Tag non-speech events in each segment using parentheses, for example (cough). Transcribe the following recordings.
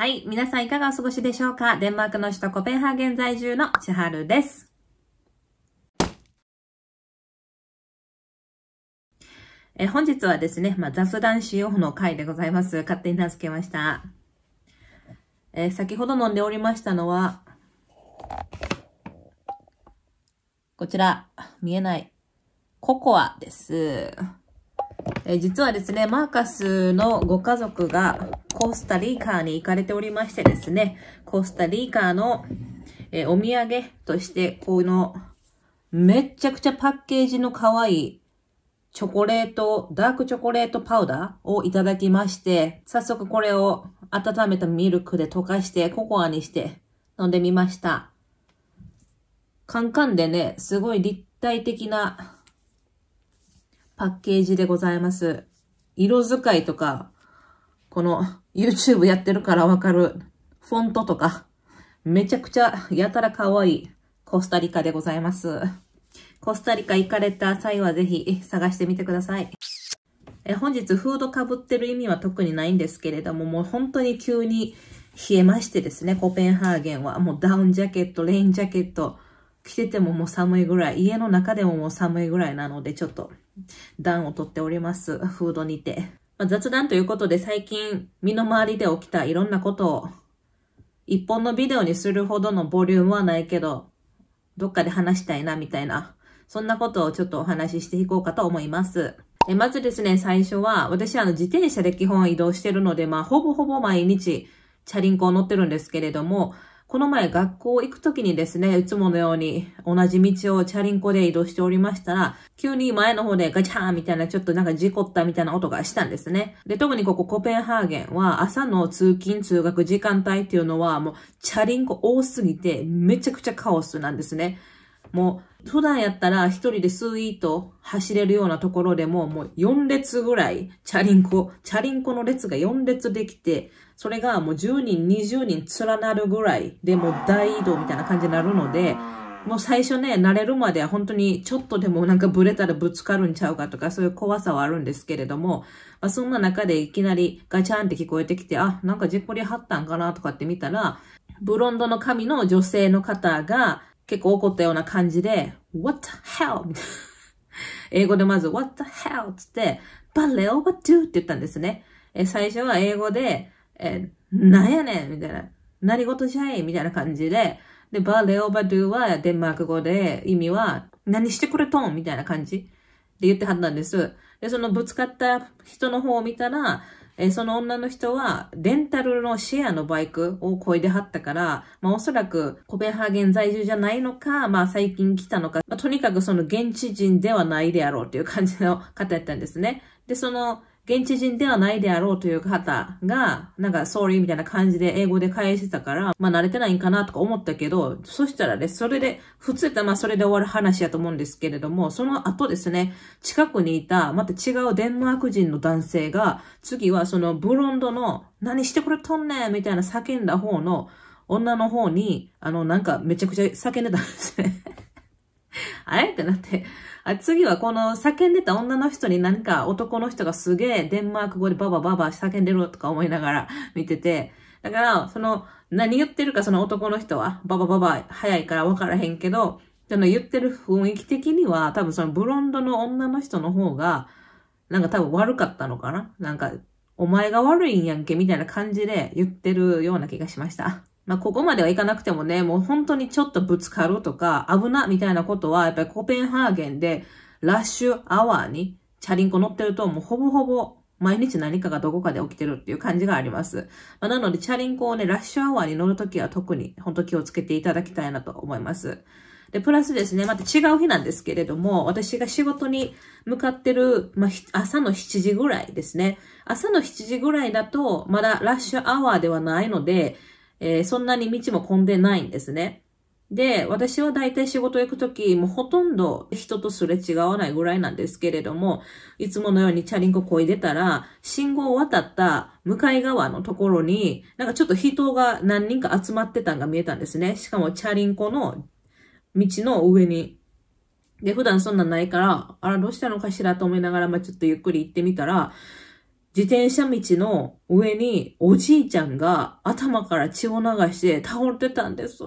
はい。皆さんいかがお過ごしでしょうかデンマークの首都コペンハーゲン在住の千春です。え本日はですね、まあ、雑談しようの回でございます。勝手に名付けました。え先ほど飲んでおりましたのは、こちら、見えない、ココアです。え実はですね、マーカスのご家族がコスタリカに行かれておりましてですね、コスタリカの、えお土産として、この、めっちゃくちゃパッケージの可愛いチョコレート、ダークチョコレートパウダーをいただきまして、早速これを温めたミルクで溶かしてココアにして飲んでみました。カンカンでね、すごい立体的なパッケージでございます。色使いとか、この YouTube やってるからわかるフォントとか、めちゃくちゃやたら可愛いコスタリカでございます。コスタリカ行かれた際はぜひ探してみてください。え本日フードかぶってる意味は特にないんですけれども、もう本当に急に冷えましてですね、コペンハーゲンはもうダウンジャケット、レインジャケット、着ててももう寒いぐらい、家の中でももう寒いぐらいなので、ちょっと暖をとっております。フードにて。まあ、雑談ということで最近身の回りで起きたいろんなことを一本のビデオにするほどのボリュームはないけど、どっかで話したいなみたいな、そんなことをちょっとお話ししていこうかと思います。えまずですね、最初は、私あの自転車で基本移動してるので、まあほぼほぼ毎日チャリンコを乗ってるんですけれども、この前学校行くときにですね、いつものように同じ道をチャリンコで移動しておりましたら、急に前の方でガチャーンみたいなちょっとなんか事故ったみたいな音がしたんですね。で、特にここコペンハーゲンは朝の通勤通学時間帯っていうのはもうチャリンコ多すぎてめちゃくちゃカオスなんですね。もう普段やったら一人でスイート走れるようなところでももう4列ぐらいチャリンコ、チャリンコの列が4列できて、それがもう10人、20人連なるぐらいでもう大移動みたいな感じになるので、もう最初ね、慣れるまでは本当にちょっとでもなんかブレたらぶつかるんちゃうかとかそういう怖さはあるんですけれども、まあ、そんな中でいきなりガチャンって聞こえてきて、あ、なんかジッポリ貼ったんかなとかって見たら、ブロンドの髪の女性の方が、結構怒ったような感じで、What the hell? (laughs) 英語でまず、What the hell? つって、バレオバトゥって言ったんですね。え最初は英語で、えなんやねんみたいな。何事じゃいみたいな感じで、で、バレオバドゥはデンマーク語で意味は何してくれとんみたいな感じで言ってはったんです。で、そのぶつかった人の方を見たら、えその女の人はデンタルのシェアのバイクを漕いではったから、まあおそらくコペンハーゲン在住じゃないのか、まあ最近来たのか、まあ、とにかくその現地人ではないであろうという感じの方やったんですね。で、その現地人ではないであろうという方が、なんか、ソーリーみたいな感じで英語で返してたから、まあ慣れてないんかなとか思ったけど、そしたらね、それで、普通ってまあそれで終わる話やと思うんですけれども、その後ですね、近くにいた、また違うデンマーク人の男性が、次はそのブロンドの、何してくれとんねんみたいな叫んだ方の、女の方に、あの、なんかめちゃくちゃ叫んでたんですねあれってなって。あ次はこの叫んでた女の人に何か男の人がすげえデンマーク語でババババ叫んでるとか思いながら (laughs) 見てて。だから、その、何言ってるかその男の人は、ババババ早いから分からへんけど、その言ってる雰囲気的には、多分そのブロンドの女の人の方が、なんか多分悪かったのかななんか、お前が悪いんやんけみたいな感じで言ってるような気がしました。まあ、ここまではいかなくてもね、もう本当にちょっとぶつかるとか、危な、みたいなことは、やっぱりコペンハーゲンで、ラッシュアワーに、チャリンコ乗ってると、もうほぼほぼ、毎日何かがどこかで起きてるっていう感じがあります。まあ、なので、チャリンコをね、ラッシュアワーに乗るときは特に、本当気をつけていただきたいなと思います。で、プラスですね、また違う日なんですけれども、私が仕事に向かってる、まあ、朝の7時ぐらいですね。朝の7時ぐらいだと、まだラッシュアワーではないので、えー、そんなに道も混んでないんですね。で、私は大体仕事行くとき、もうほとんど人とすれ違わないぐらいなんですけれども、いつものようにチャリンコこいでたら、信号を渡った向かい側のところに、なんかちょっと人が何人か集まってたんが見えたんですね。しかもチャリンコの道の上に。で、普段そんなないから、あら、どうしたのかしらと思いながら、まあ、ちょっとゆっくり行ってみたら、自転車道の上におじいちゃんが頭から血を流して倒れてたんです。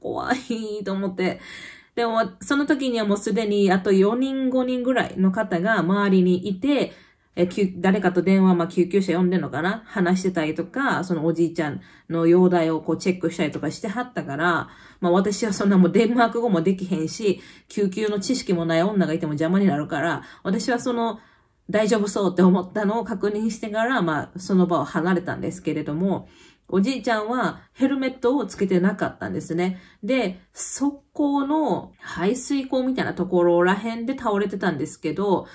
怖いと思って。でも、その時にはもうすでにあと4人5人ぐらいの方が周りにいて、え誰かと電話、まあ、救急車呼んでんのかな話してたりとか、そのおじいちゃんの容体をこうチェックしたりとかしてはったから、まあ、私はそんなもうデンマーク語もできへんし、救急の知識もない女がいても邪魔になるから、私はその大丈夫そうって思ったのを確認してから、まあ、その場を離れたんですけれども、おじいちゃんはヘルメットをつけてなかったんですね。で、そこの排水溝みたいなところら辺で倒れてたんですけど、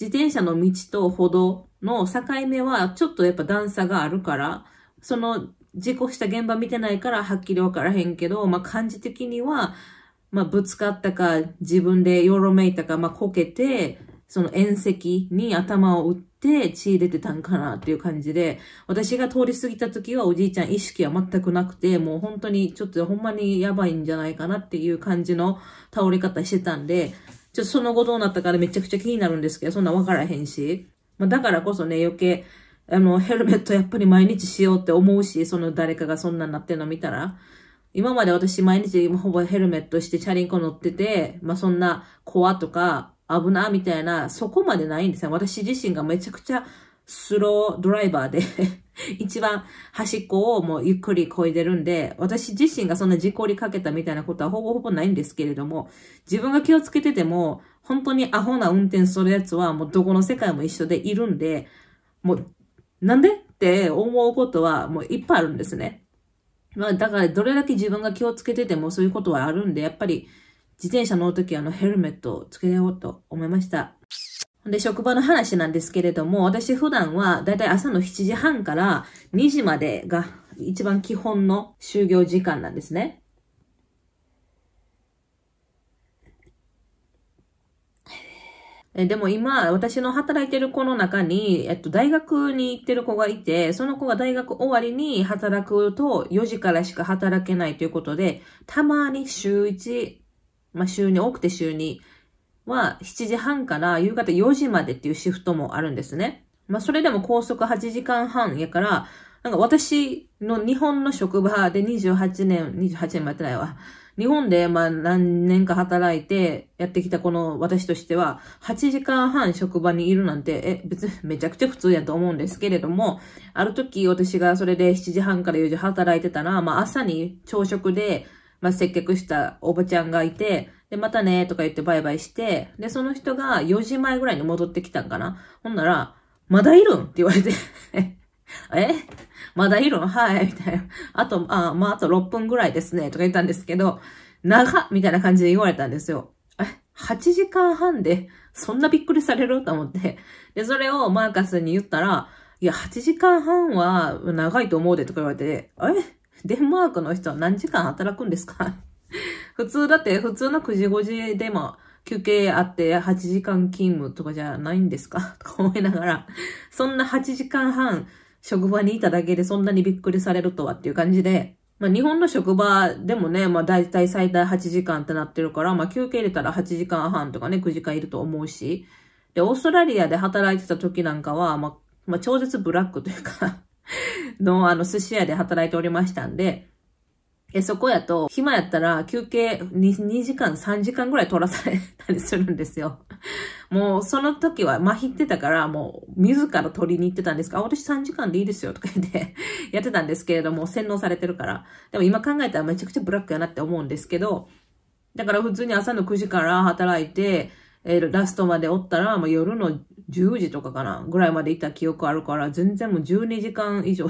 自転車の道と歩道の境目はちょっとやっぱ段差があるから、その事故した現場見てないからはっきりわからへんけど、まあ感じ的には、まあぶつかったか自分でよろめいたか、まあこけて、その縁石に頭を打って血出てたんかなっていう感じで、私が通り過ぎた時はおじいちゃん意識は全くなくて、もう本当にちょっとほんまにやばいんじゃないかなっていう感じの倒れ方してたんで、ちょっとその後どうなったかでめちゃくちゃ気になるんですけど、そんなわからへんし。まあ、だからこそね、余計、あの、ヘルメットやっぱり毎日しようって思うし、その誰かがそんなになってんの見たら。今まで私毎日ほぼヘルメットしてチャリンコ乗ってて、まあ、そんな怖とか、危な、みたいな、そこまでないんですよ。私自身がめちゃくちゃスロードライバーで (laughs) 一番端っこをもうゆっくりこいでるんで、私自身がそんな事故りかけたみたいなことはほぼほぼないんですけれども、自分が気をつけてても、本当にアホな運転するやつはもうどこの世界も一緒でいるんで、もう、なんでって思うことはもういっぱいあるんですね。まあだからどれだけ自分が気をつけててもそういうことはあるんで、やっぱり自転車乗るときあのヘルメットをつけようと思いました。で、職場の話なんですけれども、私普段はだいたい朝の7時半から2時までが一番基本の就業時間なんですね。でも今、私の働いてる子の中に、えっと、大学に行ってる子がいて、その子が大学終わりに働くと4時からしか働けないということで、たまに週1まあ、週に、多くて週には7時半から夕方4時までっていうシフトもあるんですね。まあ、それでも高速8時間半やから、なんか私の日本の職場で28年、28年もやってないわ。日本でまあ何年か働いてやってきたこの私としては、8時間半職場にいるなんて、え、別にめちゃくちゃ普通やと思うんですけれども、ある時私がそれで7時半から4時働いてたら、まあ朝に朝食でまあ、接客したおばちゃんがいて、で、またねとか言ってバイバイして、で、その人が4時前ぐらいに戻ってきたんかな。ほんなら、まだいるんって言われて (laughs) えまだいるんはい、みたいな。あと、あ、まあ、あと6分ぐらいですね、とか言ったんですけど、長みたいな感じで言われたんですよ。え、8時間半で、そんなびっくりされると思って。で、それをマーカスに言ったら、いや、8時間半は長いと思うで、とか言われて、えデンマークの人は何時間働くんですか (laughs) 普通だって普通の9時5時でも休憩あって8時間勤務とかじゃないんですか (laughs) とか思いながら、そんな8時間半職場にいただけでそんなにびっくりされるとはっていう感じで、まあ日本の職場でもね、まあ大体最大8時間ってなってるから、まあ休憩入れたら8時間半とかね、9時間いると思うし、で、オーストラリアで働いてた時なんかは、まあ、まあ超絶ブラックというか (laughs) の、あの、寿司屋で働いておりましたんで、え、そこやと、暇やったら休憩 2, 2時間、3時間ぐらい取らされたりするんですよ。(laughs) もう、その時は、まひってたから、もう、自ら取りに行ってたんですが、私3時間でいいですよ、とか言って (laughs) やってたんですけれども、洗脳されてるから。でも今考えたらめちゃくちゃブラックやなって思うんですけど、だから普通に朝の9時から働いて、えー、ラストまでおったら、もう夜の10時とかかな、ぐらいまで行った記憶あるから、全然もう12時間以上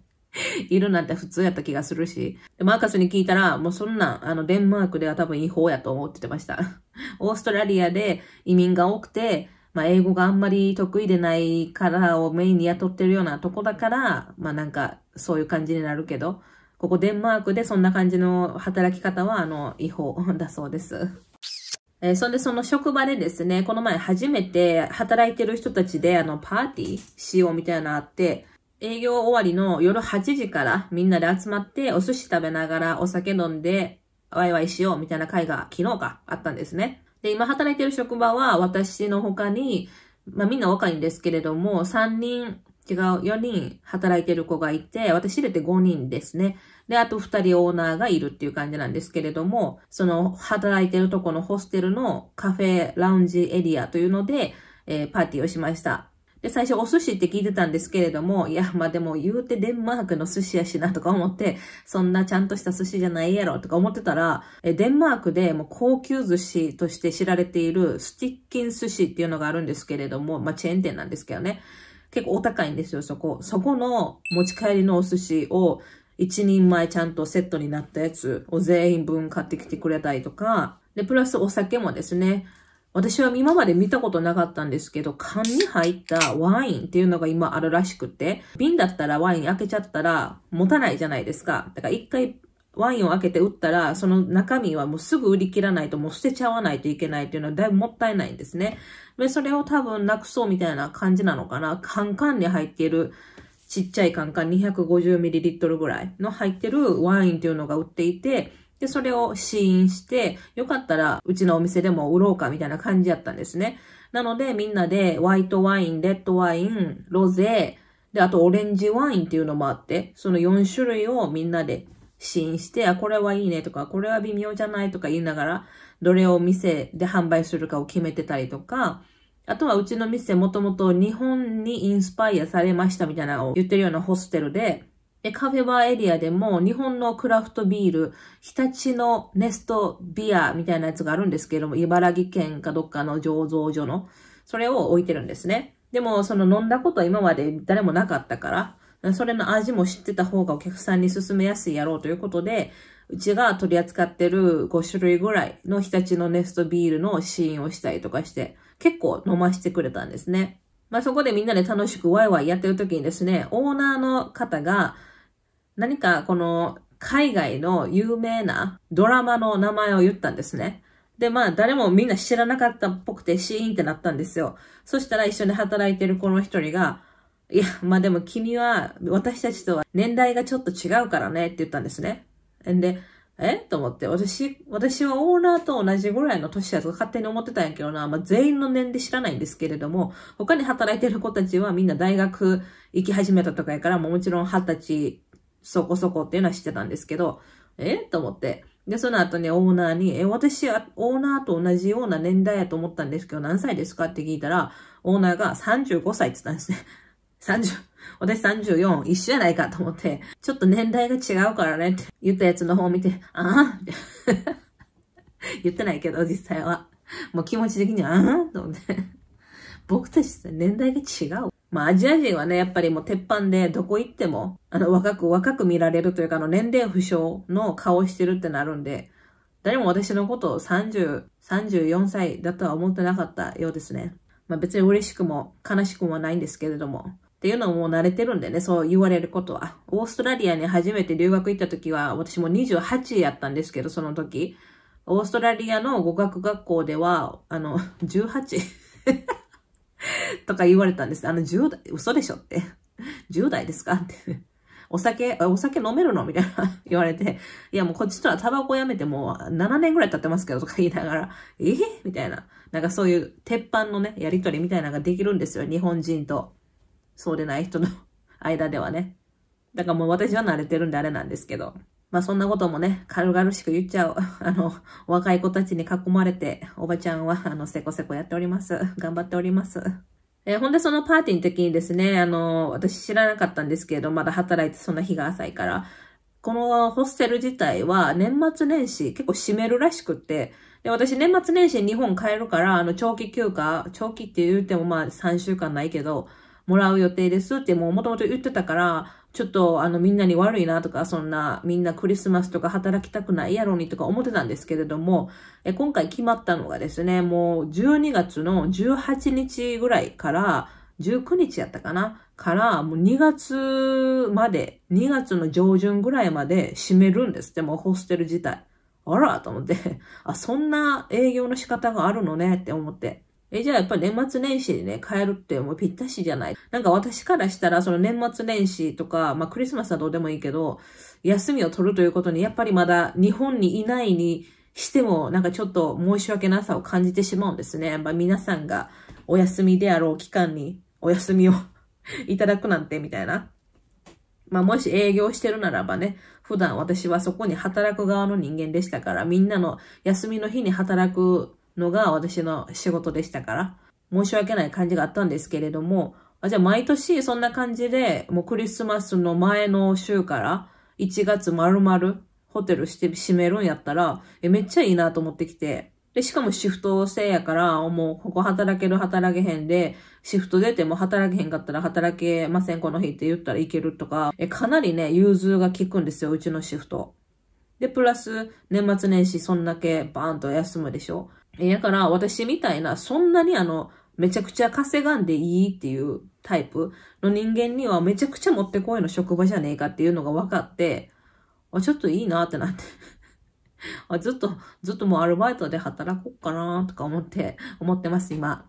(laughs) いるなんて普通やった気がするし。で、マーカスに聞いたら、もうそんな、あの、デンマークでは多分違法やと思っててました。(laughs) オーストラリアで移民が多くて、まあ、英語があんまり得意でないからをメインに雇ってるようなとこだから、まあ、なんか、そういう感じになるけど、ここデンマークでそんな感じの働き方は、あの、違法だそうです。えー、そんでその職場でですね、この前初めて働いてる人たちであのパーティーしようみたいなのあって、営業終わりの夜8時からみんなで集まってお寿司食べながらお酒飲んでワイワイしようみたいな会が昨日かあったんですね。で、今働いてる職場は私の他に、まあみんな若いんですけれども、3人違う4人働いてる子がいて、私入れて5人ですね。で、あと2人オーナーがいるっていう感じなんですけれども、その働いてるとこのホステルのカフェラウンジエリアというので、えー、パーティーをしました。で、最初お寿司って聞いてたんですけれども、いや、まあでも言うてデンマークの寿司やしなとか思って、そんなちゃんとした寿司じゃないやろとか思ってたら、えデンマークでもう高級寿司として知られているスティッキン寿司っていうのがあるんですけれども、まあチェーン店なんですけどね。結構お高いんですよ、そこ。そこの持ち帰りのお寿司を、一人前ちゃんとセットになったやつを全員分買ってきてくれたりとか、で、プラスお酒もですね、私は今まで見たことなかったんですけど、缶に入ったワインっていうのが今あるらしくて、瓶だったらワイン開けちゃったら持たないじゃないですか。だから一回ワインを開けて売ったら、その中身はもうすぐ売り切らないと、もう捨てちゃわないといけないっていうのはだいぶもったいないんですね。で、それを多分なくそうみたいな感じなのかな。カンカンに入っている、ちっちゃいカンカン 250ml ぐらいの入ってるワインっていうのが売っていて、で、それを試飲して、よかったらうちのお店でも売ろうかみたいな感じやったんですね。なので、みんなでホワイトワイン、レッドワイン、ロゼ、で、あとオレンジワインっていうのもあって、その4種類をみんなで試飲して、あ、これはいいねとか、これは微妙じゃないとか言いながら、どれを店で販売するかを決めてたりとか、あとはうちの店もともと日本にインスパイアされましたみたいなのを言ってるようなホステルで、でカフェバーエリアでも日本のクラフトビール、日立のネストビアみたいなやつがあるんですけれども、茨城県かどっかの醸造所の、それを置いてるんですね。でもその飲んだことは今まで誰もなかったから、それの味も知ってた方がお客さんに勧めやすいやろうということで、うちが取り扱ってる5種類ぐらいの日立のネストビールの試飲をしたりとかして、結構飲ましてくれたんですね。まあ、そこでみんなで楽しくワイワイやってる時にですね、オーナーの方が、何かこの海外の有名なドラマの名前を言ったんですね。で、まあ、誰もみんな知らなかったっぽくてシーンってなったんですよ。そしたら一緒に働いてるこの一人が、いや、まあでも君は私たちとは年代がちょっと違うからねって言ったんですね。んで、えと思って、私、私はオーナーと同じぐらいの年やと勝手に思ってたんやけどな、まあ、全員の年で知らないんですけれども、他に働いてる子たちはみんな大学行き始めたとかやから、もちろん二十歳そこそこっていうのは知ってたんですけど、えと思って。で、その後ね、オーナーに、え、私はオーナーと同じような年代やと思ったんですけど、何歳ですかって聞いたら、オーナーが35歳って言ったんですね。30、私34、一緒やないかと思って、ちょっと年代が違うからねって言ったやつの方を見て、ああ (laughs) 言ってないけど、実際は。もう気持ち的には、ああと思って。僕たち年代が違う。まあ、アジア人はね、やっぱりもう鉄板で、どこ行っても、あの、若く、若く見られるというか、あの、年齢不詳の顔してるってなるんで、誰も私のことを30、34歳だとは思ってなかったようですね。まあ別に嬉しくも悲しくもないんですけれども。っていうのはもう慣れてるんでね、そう言われることは。オーストラリアに初めて留学行った時は、私も28やったんですけど、その時。オーストラリアの語学学校では、あの、18 (laughs) (laughs) とか言われたんです。あの、10代、嘘でしょって。10代ですかって。お酒、お酒飲めるのみたいな (laughs) 言われて、いやもうこっちとはタバコやめてもう7年ぐらい経ってますけどとか言いながら、えみたいな。なんかそういう鉄板のね、やりとりみたいなのができるんですよ、日本人と。そうでない人の (laughs) 間ではね。だからもう私は慣れてるんであれなんですけど。まあそんなこともね、軽々しく言っちゃう。(laughs) あの、若い子たちに囲まれて、おばちゃんは、あの、せこせこやっております。頑張っております。えー、ほんでそのパーティーの時にですね、あの、私知らなかったんですけど、まだ働いてそんな日が浅いから、このホステル自体は年末年始結構閉めるらしくって、で、私年末年始日本帰るから、あの、長期休暇、長期って言うてもまあ3週間ないけど、もらう予定ですってもう元々言ってたから、ちょっとあのみんなに悪いなとか、そんなみんなクリスマスとか働きたくないやろにとか思ってたんですけれども、え今回決まったのがですね、もう12月の18日ぐらいから、19日やったかなからもう2月まで、2月の上旬ぐらいまで閉めるんですって、もうホステル自体。あらと思って、あ、そんな営業の仕方があるのねって思って。え、じゃあやっぱ年末年始でね、帰えるってもうぴったしじゃない。なんか私からしたら、その年末年始とか、まあクリスマスはどうでもいいけど、休みを取るということに、やっぱりまだ日本にいないにしても、なんかちょっと申し訳なさを感じてしまうんですね。やっぱ皆さんがお休みであろう期間にお休みを (laughs) いただくなんて、みたいな。まあもし営業してるならばね、普段私はそこに働く側の人間でしたから、みんなの休みの日に働くのが私の仕事でしたから、申し訳ない感じがあったんですけれども、あじゃあ毎年そんな感じで、もうクリスマスの前の週から1月丸々ホテルして閉めるんやったら、えめっちゃいいなと思ってきて、で、しかもシフト制やから、もうここ働ける働けへんで、シフト出ても働けへんかったら働けませんこの日って言ったらいけるとか、えかなりね、融通が効くんですよ、うちのシフト。で、プラス、年末年始そんだけバーンと休むでしょ。やから、私みたいな、そんなにあの、めちゃくちゃ稼がんでいいっていうタイプの人間にはめちゃくちゃ持ってこいの職場じゃねえかっていうのが分かって、あ、ちょっといいなってなって (laughs) あ、ずっと、ずっともうアルバイトで働こうかなとか思って、思ってます、今。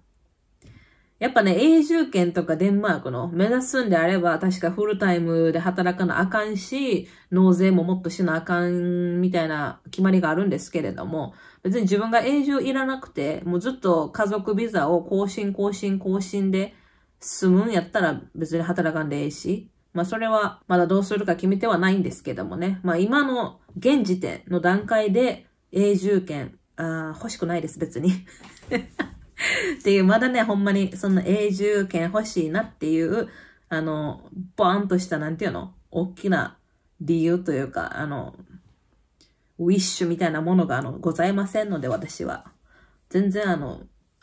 やっぱね、永住権とかデンマークの目指すんであれば、確かフルタイムで働かなあかんし、納税ももっとしなあかんみたいな決まりがあるんですけれども、別に自分が永住いらなくて、もうずっと家族ビザを更新、更新、更新で済むんやったら別に働かんでええし、まあそれはまだどうするか決めてはないんですけどもね。まあ今の現時点の段階で永住権、あ欲しくないです別に (laughs) っていう、まだね、ほんまにそんな永住権欲しいなっていう、あの、バーンとしたなんていうの大きな理由というか、あの、ウィッシュみたいなものが、あの、ございませんので、私は。全然、あの、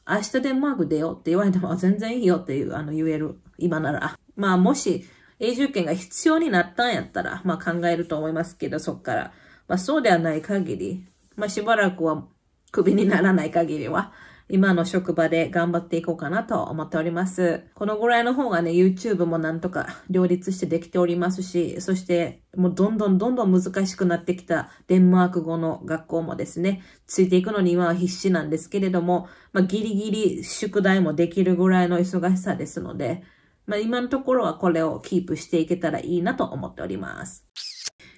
明日デンマーク出ようって言われても、全然いいよっていう、あの、言える、今なら。まあ、もし、永住権が必要になったんやったら、まあ考えると思いますけど、そっから。まあそうではない限り、まあしばらくは、クビにならない限りは、今の職場で頑張っていこうかなと思っております。このぐらいの方がね、YouTube もなんとか両立してできておりますし、そしてもうどんどんどんどん難しくなってきたデンマーク語の学校もですね、ついていくのに今は必死なんですけれども、まあ、ギリギリ宿題もできるぐらいの忙しさですので、まあ、今のところはこれをキープしていけたらいいなと思っております。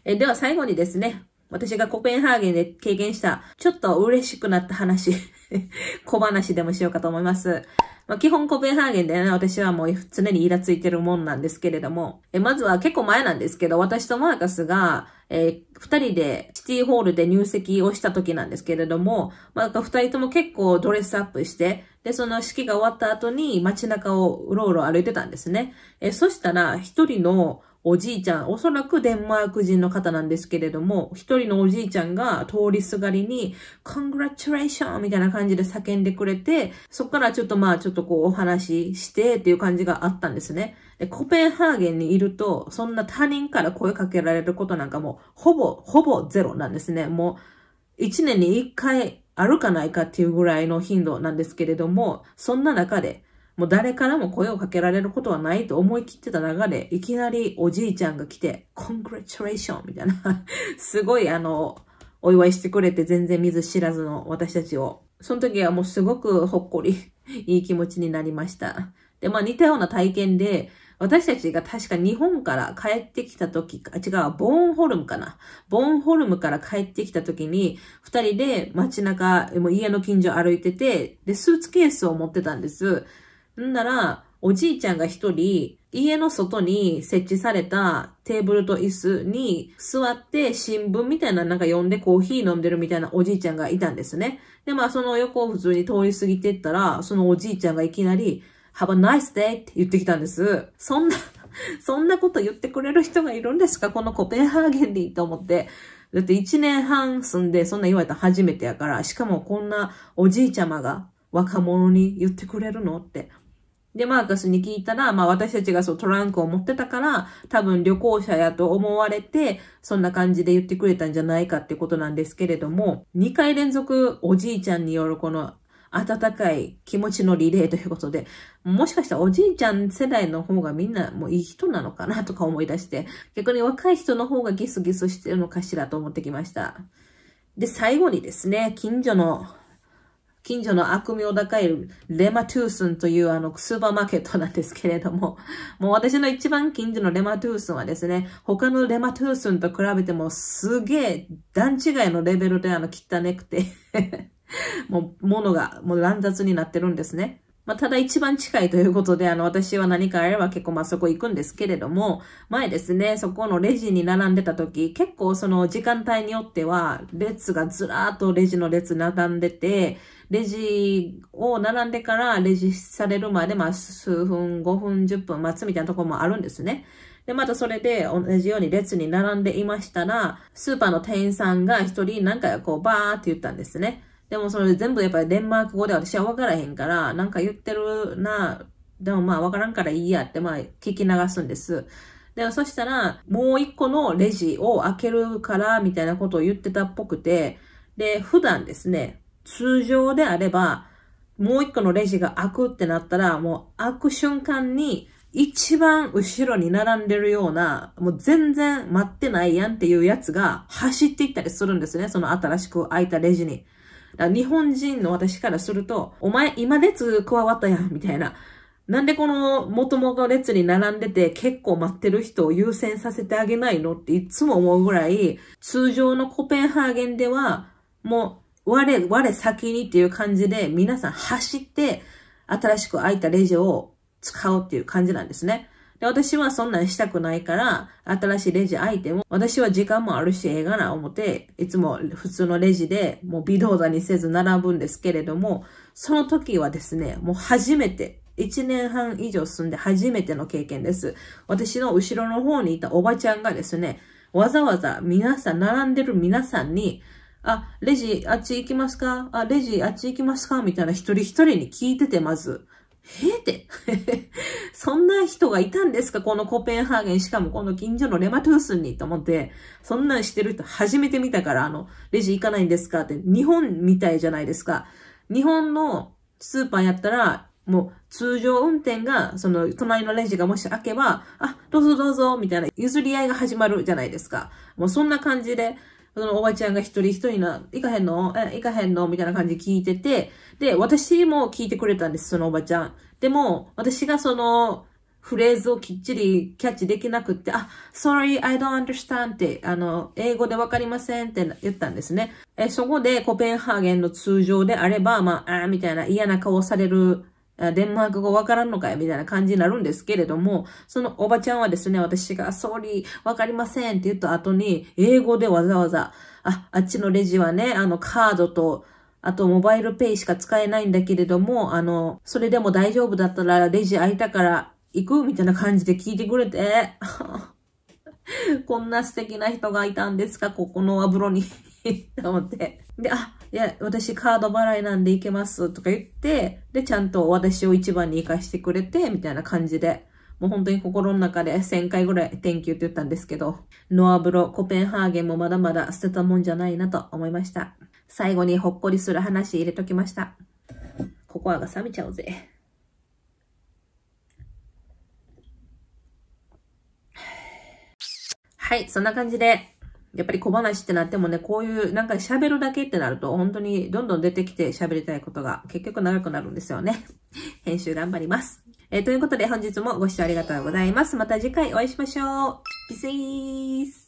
えでは最後にですね、私がコペンハーゲンで経験した、ちょっと嬉しくなった話 (laughs) 小話でもしようかと思います。まあ、基本コペンハーゲンでね、私はもう常にイラついてるもんなんですけれども、えまずは結構前なんですけど、私とマーカスが、えー、二人でシティホールで入籍をした時なんですけれども、まあ、二人とも結構ドレスアップして、で、その式が終わった後に街中をうろうろ歩いてたんですね。えそしたら、一人のおじいちゃん、おそらくデンマーク人の方なんですけれども、一人のおじいちゃんが通りすがりに、congratulation! みたいな感じで叫んでくれて、そこからちょっとまあちょっとこうお話ししてっていう感じがあったんですね。で、コペンハーゲンにいると、そんな他人から声かけられることなんかもほぼ、ほぼゼロなんですね。もう、一年に一回あるかないかっていうぐらいの頻度なんですけれども、そんな中で、もう誰からも声をかけられることはないと思い切ってた流れ、いきなりおじいちゃんが来て、コングラチュレーションみたいな (laughs) すごいあの、お祝いしてくれて全然見ず知らずの私たちを。その時はもうすごくほっこり (laughs) いい気持ちになりました。で、まあ似たような体験で、私たちが確か日本から帰ってきた時か、違う、ボーンホルムかな。ボーンホルムから帰ってきた時に、二人で街中、もう家の近所歩いてて、で、スーツケースを持ってたんです。んなら、おじいちゃんが一人、家の外に設置されたテーブルと椅子に座って新聞みたいななんか読んでコーヒー飲んでるみたいなおじいちゃんがいたんですね。で、まあその横を普通に通り過ぎてったら、そのおじいちゃんがいきなり、Have a nice day って言ってきたんです。そんな (laughs) そんなこと言ってくれる人がいるんですかこのコペンハーゲンにと思って。だって1年半住んでそんな言われた初めてやから、しかもこんなおじいちゃまが若者に言ってくれるのってで、マーカスに聞いたら、まあ私たちがそうトランクを持ってたから、多分旅行者やと思われて、そんな感じで言ってくれたんじゃないかってことなんですけれども、2回連続おじいちゃんによるこの温かい気持ちのリレーということで、もしかしたらおじいちゃん世代の方がみんなもういい人なのかなとか思い出して、逆に若い人の方がギスギスしてるのかしらと思ってきました。で、最後にですね、近所の近所の悪名高いレマトゥースンというあのスーパーマーケットなんですけれども、(laughs) もう私の一番近所のレマトゥースンはですね、他のレマトゥースンと比べてもすげえ段違いのレベルであの汚くてもう物がもう乱雑になってるんですね。まあ、ただ一番近いということで、あの、私は何かあれば結構まあそこ行くんですけれども、前ですね、そこのレジに並んでた時、結構その時間帯によっては、列がずらーっとレジの列並んでて、レジを並んでからレジされるまで、まあ、数分、5分、10分待つみたいなとこもあるんですね。で、またそれで同じように列に並んでいましたら、スーパーの店員さんが一人なんかこうバーって言ったんですね。でもそれ全部やっぱりデンマーク語で私は分からへんから、なんか言ってるな、でもまあ分からんからいいやってまあ聞き流すんです。で、そしたら、もう一個のレジを開けるから、みたいなことを言ってたっぽくて、で、普段ですね、通常であれば、もう一個のレジが開くってなったら、もう開く瞬間に、一番後ろに並んでるような、もう全然待ってないやんっていうやつが走っていったりするんですね、その新しく開いたレジに。日本人の私からすると、お前今列加わったやん、みたいな。なんでこの元々列に並んでて結構待ってる人を優先させてあげないのっていつも思うぐらい、通常のコペンハーゲンでは、もう、我、我先にっていう感じで、皆さん走って、新しく空いたレジを使おうっていう感じなんですね。で、私はそんなんしたくないから、新しいレジアイテム、私は時間もあるし、ええがな思って、いつも普通のレジでもう微動だにせず並ぶんですけれども、その時はですね、もう初めて、1年半以上住んで初めての経験です。私の後ろの方にいたおばちゃんがですね、わざわざ皆さん、並んでる皆さんに、あ、レジあっち行きますかあ、レジあっち行きますかみたいな一人一人に聞いてて、まず。えって。(laughs) そんな人がいたんですかこのコペンハーゲン。しかもこの近所のレマトゥースンにと思って、そんなんしてる人初めて見たから、あの、レジ行かないんですかって、日本みたいじゃないですか。日本のスーパーやったら、もう通常運転が、その隣のレジがもし開けば、あ、どうぞどうぞ、みたいな譲り合いが始まるじゃないですか。もうそんな感じで、そのおばちゃんが一人一人の、行かへんのえ、行かへんのみたいな感じで聞いてて、で、私も聞いてくれたんです、そのおばちゃん。でも、私がその、フレーズをきっちりキャッチできなくって、あ、sorry, I don't understand って、あの、英語でわかりませんって言ったんですね。え、そこでコペンハーゲンの通常であれば、まあ、あみたいな嫌な顔されるデンマーク語わからんのかいみたいな感じになるんですけれども、そのおばちゃんはですね、私が、総理、わかりませんって言った後に、英語でわざわざ、あ、あっちのレジはね、あの、カードと、あと、モバイルペイしか使えないんだけれども、あの、それでも大丈夫だったら、レジ開いたから行くみたいな感じで聞いてくれて、(laughs) こんな素敵な人がいたんですか、ここの油にと (laughs) 思って。で、あ、いや、私カード払いなんで行けますとか言って、で、ちゃんと私を一番に生かしてくれて、みたいな感じで、もう本当に心の中で1000回ぐらい Thank you って言ったんですけど、ノアブロ、コペンハーゲンもまだまだ捨てたもんじゃないなと思いました。最後にほっこりする話入れときました。ココアが冷めちゃうぜ。はい、そんな感じでやっぱり小話ってなってもね、こういうなんか喋るだけってなると、本当にどんどん出てきて喋りたいことが結局長くなるんですよね。(laughs) 編集頑張ります。えー、ということで本日もご視聴ありがとうございます。また次回お会いしましょう。ピース